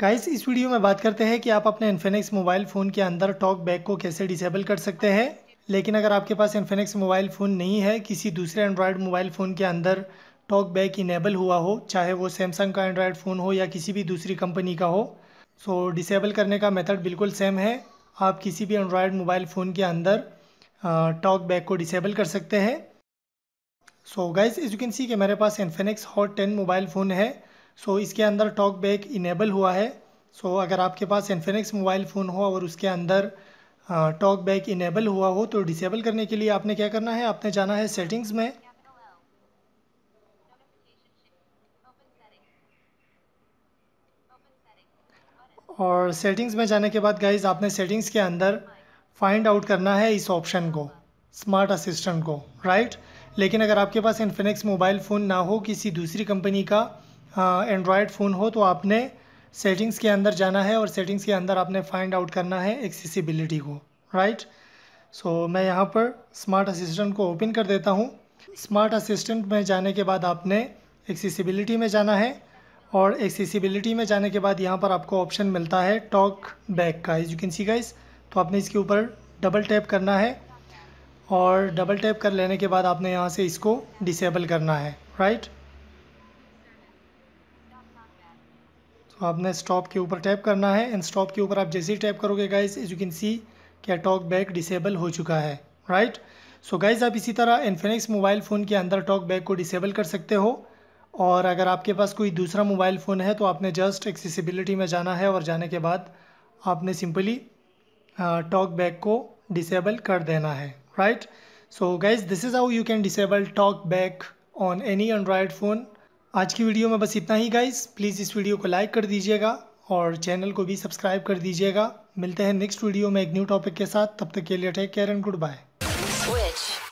Guys इस video में बात करते हैं कि आप अपने इन्फेनिक्स मोबाइल फ़ोन के अंदर टॉक बैक को कैसे डिसेबल कर सकते हैं लेकिन अगर आपके पास इन्फेनिक्स मोबाइल फ़ोन नहीं है किसी दूसरे एंड्रॉयड मोबाइल फ़ोन के अंदर टॉक बैक इनेबल हुआ हो चाहे वो सैमसंग का एंड्रॉयड फ़ोन हो या किसी भी दूसरी कंपनी का हो सो so, डिसेबल करने का मेथड बिल्कुल सेम है आप किसी भी एंड्रॉयड मोबाइल फ़ोन के अंदर टॉक बैक को डिसेबल कर सकते हैं सो गाइज एजुकेंसी के मेरे पास Infinix Hot ten mobile phone है सो so, इसके अंदर टॉक बैक इनेबल हुआ है सो so, अगर आपके पास इन्फिनिक्स मोबाइल फ़ोन हो और उसके अंदर टॉक बैक इनेबल हुआ हो तो डिसेबल करने के लिए आपने क्या करना है आपने जाना है सेटिंग्स में और सेटिंग्स में जाने के बाद गाइज आपने सेटिंग्स के अंदर फाइंड आउट करना है इस ऑप्शन को स्मार्ट असिस्टेंट को राइट लेकिन अगर आपके पास इन्फिनिक्स मोबाइल फ़ोन ना हो किसी दूसरी कंपनी का एंड्रॉयड हाँ, फ़ोन हो तो आपने सेटिंग्स के अंदर जाना है और सेटिंग्स के अंदर आपने फाइंड आउट करना है एक्सेसिबिलिटी को राइट सो so, मैं यहाँ पर स्मार्ट असिस्टेंट को ओपन कर देता हूँ स्मार्ट असिस्टेंट में जाने के बाद आपने एक्सेसिबिलिटी में जाना है और एक्सेसिबिलिटी में जाने के बाद यहाँ पर आपको ऑप्शन मिलता है टॉक बैक का as you can see guys तो आपने इसके ऊपर डबल टैप करना है और डबल टैप कर लेने के बाद आपने यहाँ से इसको डिसेबल करना है राइट right? तो आपने स्टॉप के ऊपर टैप करना है एंड स्टॉप के ऊपर आप जैसे ही टैप करोगे guys as you can see क्या टॉक बैक डिसेबल हो चुका है राइट सो गाइज आप इसी तरह इन्फिनिक्स मोबाइल फ़ोन के अंदर टॉक बैक को डिसेबल कर सकते हो और अगर आपके पास कोई दूसरा मोबाइल फ़ोन है तो आपने जस्ट एक्सेसिबिलिटी में जाना है और जाने के बाद आपने सिंपली टॉक बैक को डिसेबल कर देना है right so guys this is how you can disable talkback on any Android phone आज की वीडियो में बस इतना ही गाइस प्लीज़ इस वीडियो को लाइक कर दीजिएगा और चैनल को भी सब्सक्राइब कर दीजिएगा मिलते हैं नेक्स्ट वीडियो में एक न्यू टॉपिक के साथ तब तक के लिए take care and good bye